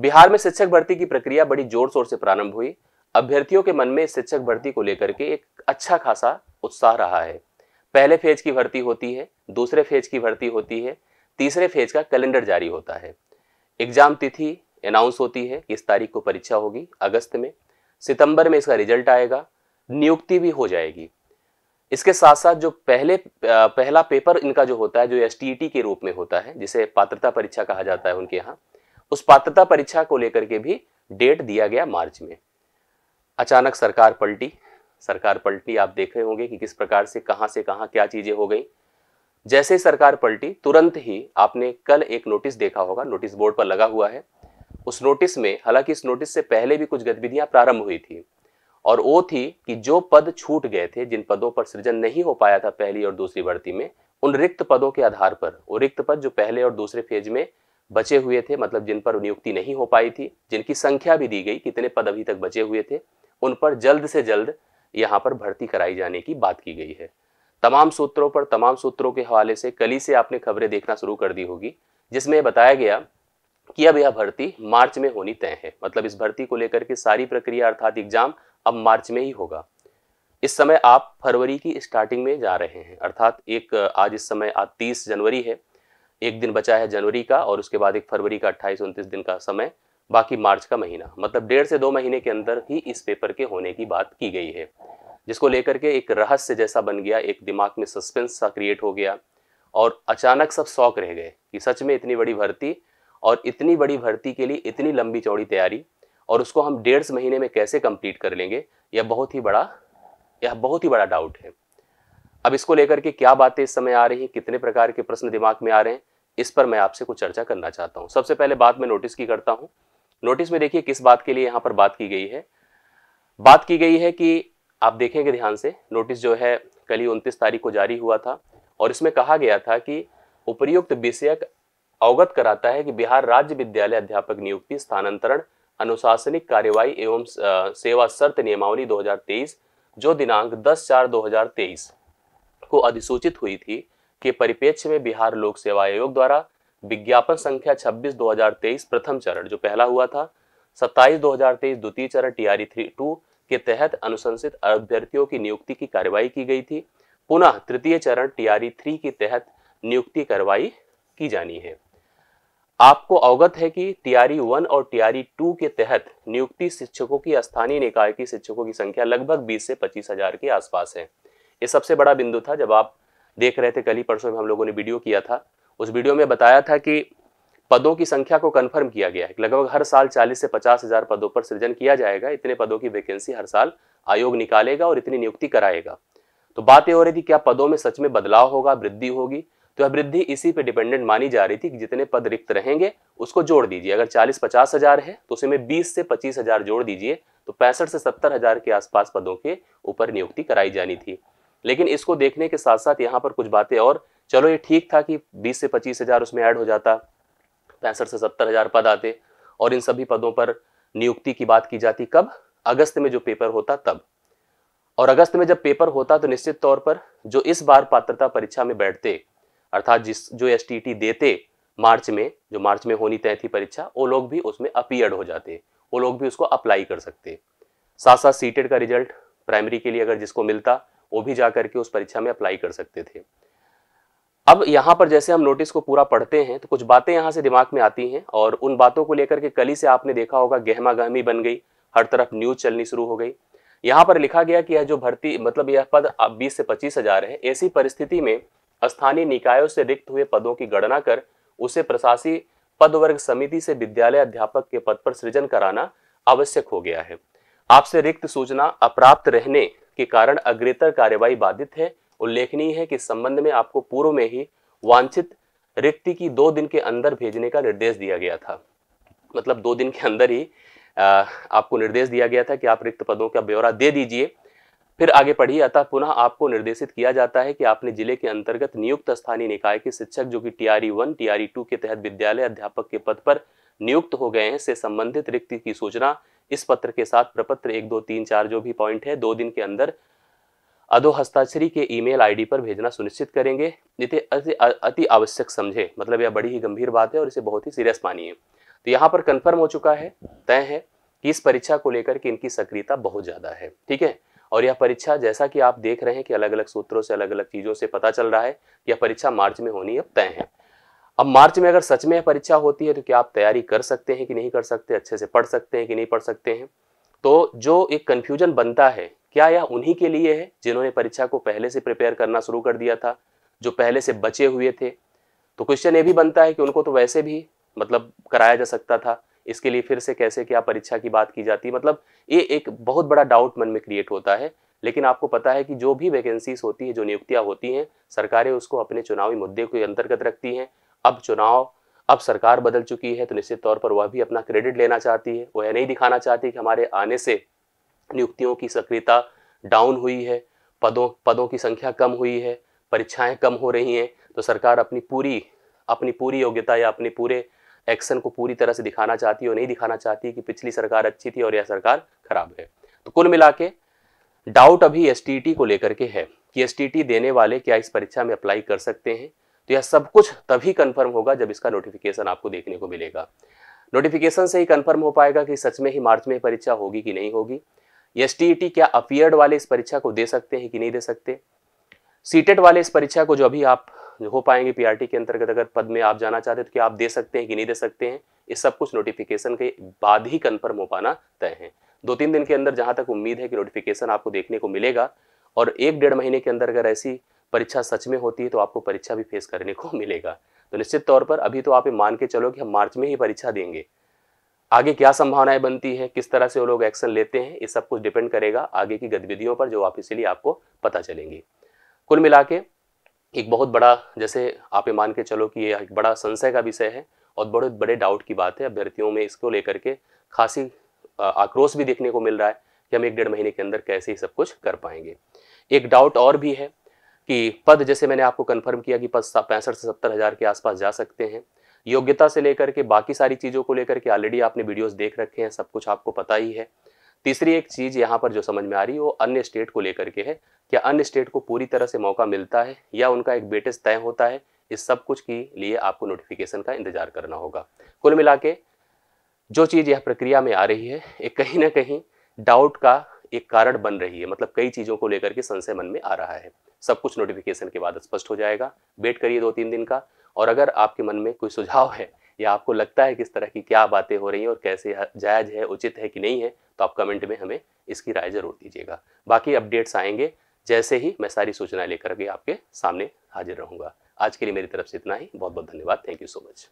बिहार में शिक्षक भर्ती की प्रक्रिया बड़ी जोर शोर से प्रारंभ हुई अभ्यर्थियों के मन में शिक्षक भर्ती को लेकर के एक अच्छा खासा उत्साह रहा है पहले फेज की भर्ती होती है दूसरे फेज की भर्ती होती है तीसरे फेज का कैलेंडर जारी होता है एग्जाम तिथि अनाउंस होती है किस तारीख को परीक्षा होगी अगस्त में सितंबर में इसका रिजल्ट आएगा नियुक्ति भी हो जाएगी इसके साथ साथ जो पहले पहला पेपर इनका जो होता है जो एस e के रूप में होता है जिसे पात्रता परीक्षा कहा जाता है उनके यहाँ उस पात्रता परीक्षा को लेकर के भी डेट दिया गया मार्च में अचानक सरकार पलटी सरकार पलटी आप देख रहे होंगे कि किस प्रकार से कहां से कहां क्या चीज़ें हो गई जैसे ही सरकार पलटी तुरंत ही आपने कल एक नोटिस देखा होगा नोटिस बोर्ड पर लगा हुआ है उस नोटिस में हालांकि इस नोटिस से पहले भी कुछ गतिविधियां प्रारंभ हुई थी और वो थी कि जो पद छूट गए थे जिन पदों पर सृजन नहीं हो पाया था पहली और दूसरी भर्ती में उन रिक्त पदों के आधार पर वो रिक्त पद जो पहले और दूसरे फेज में बचे हुए थे मतलब जिन पर नियुक्ति नहीं हो पाई थी जिनकी संख्या भी दी गई कितने पद अभी तक बचे हुए थे उन पर जल्द से जल्द यहाँ पर भर्ती कराई जाने की बात की गई है तमाम सूत्रों पर तमाम सूत्रों के हवाले से कली से आपने खबरें देखना शुरू कर दी होगी जिसमें बताया गया कि अब यह भर्ती मार्च में होनी तय है मतलब इस भर्ती को लेकर के सारी प्रक्रिया अर्थात एग्जाम अब मार्च में ही होगा इस समय आप फरवरी की स्टार्टिंग में जा रहे हैं अर्थात एक आज इस समय आज तीस जनवरी है एक दिन बचा है जनवरी का और उसके बाद एक फरवरी का अट्ठाईस उनतीस दिन का समय बाकी मार्च का महीना मतलब डेढ़ से दो महीने के अंदर ही इस पेपर के होने की बात की गई है जिसको लेकर के एक रहस्य जैसा बन गया एक दिमाग में सस्पेंस सा क्रिएट हो गया और अचानक सब शौक रह गए कि सच में इतनी बड़ी भर्ती और इतनी बड़ी भर्ती के लिए इतनी लंबी चौड़ी तैयारी और उसको हम डेढ़ महीने में कैसे कंप्लीट कर लेंगे यह बहुत ही बड़ा यह बहुत ही बड़ा डाउट है अब इसको लेकर के क्या बातें इस समय आ रही हैं कितने प्रकार के प्रश्न दिमाग में आ रहे हैं इस पर मैं आपसे कुछ चर्चा करना चाहता हूँ सबसे पहले बात मैं नोटिस की करता हूँ नोटिस में देखिए किस बात के लिए यहाँ पर बात की गई है बात की गई है कि आप देखेंगे ध्यान से नोटिस जो है कल ही उनतीस तारीख को जारी हुआ था और इसमें कहा गया था कि उपयुक्त विषयक अवगत कराता है कि बिहार राज्य विद्यालय अध्यापक नियुक्ति स्थानांतरण अनुशासनिक कार्यवाही एवं सेवा शर्त नियमावली 2023 जो दिनांक 10 चार 2023 को अधिसूचित हुई थी के परिपेक्ष में बिहार लोक सेवा आयोग द्वारा विज्ञापन संख्या 26 2023 प्रथम चरण जो पहला हुआ था 27 2023 द्वितीय चरण टीआरई थ्री टू के तहत अनुशंसित अभ्यर्थियों की नियुक्ति की कार्यवाही की गई थी पुनः तृतीय चरण टीआरई थ्री के तहत नियुक्ति कार्रवाई की जानी है आपको अवगत है कि टीआरई वन और टीआरई टू के तहत नियुक्ति शिक्षकों की स्थानीय निकाय की शिक्षकों की संख्या लगभग 20 से पच्चीस हजार के आसपास है ये सबसे बड़ा बिंदु था जब आप देख रहे थे कल ही परसों में हम लोगों ने वीडियो किया था उस वीडियो में बताया था कि पदों की संख्या को कन्फर्म किया गया है लगभग हर साल चालीस से पचास हजार पदों पर सृजन किया जाएगा इतने पदों की वैकेंसी हर साल आयोग निकालेगा और इतनी नियुक्ति कराएगा तो बात यह हो रही थी क्या पदों में सच में बदलाव होगा वृद्धि होगी तो यह वृद्धि इसी पे डिपेंडेंट मानी जा रही थी कि जितने पद रिक्त रहेंगे उसको जोड़ दीजिए अगर चालीस पचास हजार है तो उसमें बीस से पच्चीस हजार जोड़ दीजिए तो पैंसठ से सत्तर हजार के आसपास पदों के ऊपर नियुक्ति कराई जानी थी लेकिन इसको देखने के साथ साथ यहाँ पर कुछ बातें और चलो ये ठीक था कि बीस से पच्चीस हज़ार उसमें ऐड हो जाता पैंसठ से सत्तर हज़ार पद आते और इन सभी पदों पर नियुक्ति की बात की जाती कब अगस्त में जो पेपर होता तब और अगस्त में जब पेपर होता तो निश्चित तौर पर जो इस बार पात्रता परीक्षा में बैठते अर्थात जिस जो एस देते मार्च में जो मार्च में होनी तय थी परीक्षा वो लोग भी उसमें अपियर्ड हो जाते वो लोग भी उसको अप्लाई कर सकते साथ साथ सीटेड का रिजल्ट प्राइमरी के लिए अगर जिसको मिलता वो भी जा करके उस परीक्षा में अप्लाई कर सकते थे अब यहाँ पर जैसे हम नोटिस को पूरा पढ़ते हैं तो कुछ बातें यहाँ से दिमाग में आती हैं और उन बातों को लेकर के कली से आपने देखा होगा गहमा गहमी बन गई हर तरफ न्यूज चलनी शुरू हो गई यहाँ पर लिखा गया कि यह जो भर्ती मतलब यह पद अब बीस से पच्चीस हजार है ऐसी परिस्थिति में स्थानीय निकायों से रिक्त हुए पदों की गणना कर उसे प्रशासी पद वर्ग समिति से विद्यालय अध्यापक के पद पर सृजन कराना आवश्यक हो गया है आपसे रिक्त सूचना अप्राप्त रहने के कारण अग्रेतर कार्यवाही बाधित है उल्लेखनीय है कि संबंध में आपको पूर्व में ही वांछित रिक्ति की दो दिन के अंदर भेजने का निर्देश दिया गया था मतलब दो दिन के अंदर ही आपको निर्देश दिया गया था कि आप रिक्त पदों का ब्यौरा दे दीजिए फिर आगे पढ़िए अतः पुनः आपको निर्देशित किया जाता है कि आपने जिले के अंतर्गत नियुक्त स्थानीय निकाय के शिक्षक जो कि T R one T R two के तहत विद्यालय अध्यापक के पद पर नियुक्त हो गए हैं से संबंधित रिक्ति की सूचना इस पत्र के साथ प्रपत्र एक दो तीन चार जो भी पॉइंट है दो दिन के अंदर अधो हस्ताक्षरी के ईमेल आईडी पर भेजना सुनिश्चित करेंगे जिसे अति आवश्यक समझे मतलब यह बड़ी ही गंभीर बात है और इसे बहुत ही सीरियस मानिए तो यहाँ पर कन्फर्म हो चुका है तय है कि इस परीक्षा को लेकर के इनकी सक्रियता बहुत ज़्यादा है ठीक है और यह परीक्षा जैसा कि आप देख रहे हैं कि अलग अलग सूत्रों से अलग अलग चीज़ों से पता चल रहा है यह परीक्षा मार्च में होनी अब तय है अब मार्च में अगर सच में परीक्षा होती है तो क्या आप तैयारी कर सकते हैं कि नहीं कर सकते अच्छे से पढ़ सकते हैं कि नहीं पढ़ सकते हैं तो जो एक कन्फ्यूजन बनता है क्या यह उन्हीं के लिए है जिन्होंने परीक्षा को पहले से प्रिपेयर करना शुरू कर दिया था जो पहले से बचे हुए थे तो क्वेश्चन ये भी बनता है कि उनको तो वैसे भी मतलब कराया जा सकता था इसके लिए फिर से कैसे क्या परीक्षा की बात की जाती है मतलब ये एक बहुत बड़ा डाउट मन में क्रिएट होता है लेकिन आपको पता है कि जो भी वैकेंसीज होती है जो नियुक्तियाँ होती हैं सरकारें उसको अपने चुनावी मुद्दे के अंतर्गत रखती हैं अब चुनाव अब सरकार बदल चुकी है तो निश्चित तौर पर वह भी अपना क्रेडिट लेना चाहती है वह नहीं दिखाना चाहती कि हमारे आने से नियुक्तियों की सक्रियता डाउन हुई है पदों पदों की संख्या कम हुई है परीक्षाएं कम हो रही हैं तो सरकार अपनी पूरी अपनी पूरी योग्यता या अपने पूरे एक्शन को पूरी तरह से दिखाना चाहती है और नहीं दिखाना चाहती कि पिछली सरकार अच्छी थी और यह सरकार खराब है तो कुल मिला डाउट अभी एस को लेकर के है कि एस देने वाले क्या इस परीक्षा में अप्लाई कर सकते हैं तो यह सब कुछ तभी कन्फर्म होगा जब इसका नोटिफिकेशन आपको देखने को मिलेगा नोटिफिकेशन से ही कन्फर्म हो पाएगा कि सच में ही मार्च में परीक्षा होगी कि नहीं होगी एस e क्या अपियर्ड वाले इस परीक्षा को दे सकते हैं कि नहीं दे सकते सीटेट e वाले इस परीक्षा को जो अभी आप हो पाएंगे पीआरटी के अंतर्गत अगर पद में आप जाना चाहते हैं तो क्या आप दे सकते हैं कि नहीं दे सकते हैं ये सब कुछ नोटिफिकेशन के बाद ही कन्फर्म हो पाना तय है दो तीन दिन के अंदर जहाँ तक उम्मीद है कि नोटिफिकेशन आपको देखने को मिलेगा और एक डेढ़ महीने के अंदर अगर ऐसी परीक्षा सच में होती है तो आपको परीक्षा भी फेस करने को मिलेगा तो निश्चित तौर पर अभी तो आप ये मान के चलो कि हम मार्च में ही परीक्षा देंगे आगे क्या संभावनाएं बनती हैं किस तरह से वो लोग एक्शन लेते हैं ये सब कुछ डिपेंड करेगा आगे की गतिविधियों पर जो आप इसीलिए आपको पता चलेंगी कुल मिला के एक बहुत बड़ा जैसे आप ये मान के चलो कि ये एक बड़ा संशय का विषय है और बड़े बड़े डाउट की बात है अभ्यर्थियों में इसको लेकर के खासी आक्रोश भी देखने को मिल रहा है कि हम एक डेढ़ महीने के अंदर कैसे ही सब कुछ कर पाएंगे एक डाउट और भी है कि पद जैसे मैंने आपको कन्फर्म किया कि पद पैंसठ से सत्तर हज़ार के आसपास जा सकते हैं योग्यता से लेकर के बाकी सारी चीज़ों को लेकर के ऑलरेडी आपने वीडियोस देख रखे हैं सब कुछ आपको पता ही है तीसरी एक चीज़ यहाँ पर जो समझ में आ रही है वो अन्य स्टेट को लेकर के है क्या अन्य स्टेट को पूरी तरह से मौका मिलता है या उनका एक बेटेज तय होता है इस सब कुछ के लिए आपको नोटिफिकेशन का इंतजार करना होगा कुल मिला के जो चीज़ यह प्रक्रिया में आ रही है एक कहीं ना कहीं डाउट का एक कारण बन रही है मतलब कई चीज़ों को लेकर के संशय मन में आ रहा है सब कुछ नोटिफिकेशन के बाद स्पष्ट हो जाएगा वेट करिए दो तीन दिन का और अगर आपके मन में कोई सुझाव है या आपको लगता है किस तरह की क्या बातें हो रही हैं और कैसे जायज़ है उचित है कि नहीं है तो आप कमेंट में हमें इसकी राय ज़रूर दीजिएगा बाकी अपडेट्स आएंगे जैसे ही मैं सारी सूचनाएं लेकर के आपके सामने हाजिर रहूंगा आज के लिए मेरी तरफ से इतना ही बहुत बहुत धन्यवाद थैंक यू सो मच